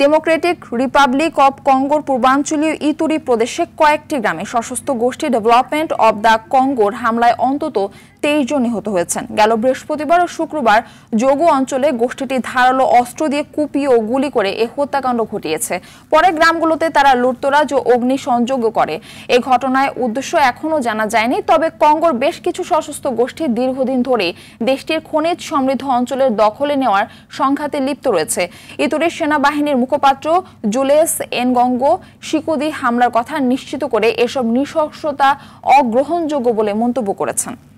Democratic Republic of কঙ্গোর পূর্বাঞ্চলীয় ইতুরি প্রদেশে কয়েকটি গ্রামে সশস্ত্র গোষ্ঠী ডেভেলপমেন্ট অব দ্য কঙ্গোর হামলায় অন্তত তেইশ জন নিহত হয়েছেন গেল বৃহস্পতিবার ও শুক্রবার যোগু অঞ্চলে গোষ্ঠীটি ধারালো অস্ত্র দিয়ে কুপিয়ে ও গুলি করে এ হত্যাকাণ্ড ঘটিয়েছে পরে গ্রামগুলোতে তারা লুটতরাজ ও অগ্নি সংযোগ করে এ ঘটনায় উদ্দেশ্য এখনও জানা যায়নি তবে কঙ্গোর বেশ কিছু সশস্ত্র গোষ্ঠী দীর্ঘদিন ধরে দেশটির খনিজ সমৃদ্ধ অঞ্চলের দখলে নেওয়ার সংঘাতে লিপ্ত রয়েছে ইতুরির সেনাবাহিনীর মুখপাত্র জুলেস গঙ্গো শিকুদি হামলার কথা নিশ্চিত করে এসব নৃশংসতা অগ্রহণযোগ্য বলে মন্তব্য করেছেন